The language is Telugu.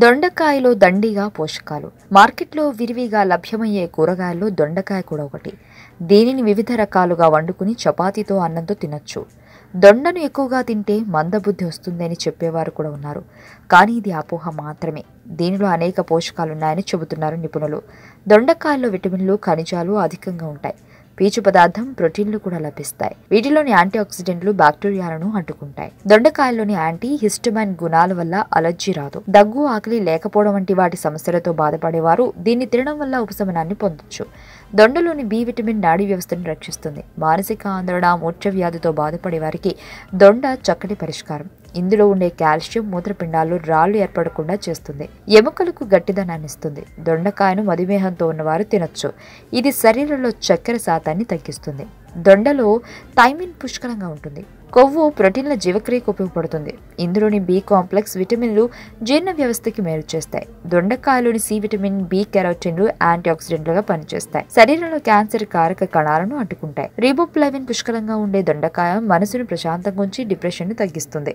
దొండకాయలో దండిగా పోషకాలు మార్కెట్లో విరివిగా లభ్యమయ్యే కూరగాయల్లో దొండకాయ కూడా ఒకటి దీనిని వివిధ రకాలుగా వండుకుని చపాతీతో అన్నంతో తినొచ్చు దొండను ఎక్కువగా తింటే మందబుద్ధి వస్తుందని చెప్పేవారు కూడా ఉన్నారు కానీ ఇది అపోహ మాత్రమే దీనిలో అనేక పోషకాలున్నాయని చెబుతున్నారు నిపుణులు దొండకాయల్లో విటమిన్లు ఖనిజాలు అధికంగా ఉంటాయి పీచు పదార్థం ప్రోటీన్లు కూడా లభిస్తాయి వీటిలోని యాంటీ ఆక్సిడెంట్లు బ్యాక్టీరియాలను అంటుకుంటాయి దొండకాయల్లోని యాంటీ హిస్టమైన్ గుణాల వల్ల అలర్జీ రాదు దగ్గు ఆకలి లేకపోవడం వంటి వాటి సమస్యలతో బాధపడేవారు దీన్ని తినడం వల్ల ఉపశమనాన్ని పొందొచ్చు దొండలోని బి విటమిన్ నాడీ వ్యవస్థను రక్షిస్తుంది మానసిక ఆందోళన మూర్ఛ వ్యాధితో బాధపడే వారికి దొండ చక్కటి పరిష్కారం ఇందులో ఉండే కాల్షియం మూత్రపిండాలు రాళ్లు ఏర్పడకుండా చేస్తుంది ఎముకలకు గట్టిదనాన్ని ఇస్తుంది దొండకాయను మధుమేహంతో ఉన్నవారు తినొచ్చు ఇది శరీరంలో చక్కెర శాతాన్ని తగ్గిస్తుంది దొండలో థైమిన్ పుష్కలంగా ఉంటుంది కొవ్వు ప్రోటీన్ల జీవక్రియకు ఉపయోగపడుతుంది ఇందులోని బి కాంప్లెక్స్ విటమిన్లు జీర్ణ వ్యవస్థకి మేలు చేస్తాయి దొండకాయలోని సి విటమిన్ బి కెరోటిన్లు యాంటీ ఆక్సిడెంట్లుగా పనిచేస్తాయి శరీరంలో క్యాన్సర్ కారక కణాలను అడ్డుకుంటాయి రిబోప్లవిన్ పుష్కలంగా ఉండే దొండకాయ మనసును ప్రశాంతంగా ఉంచి డిప్రెషన్ను తగ్గిస్తుంది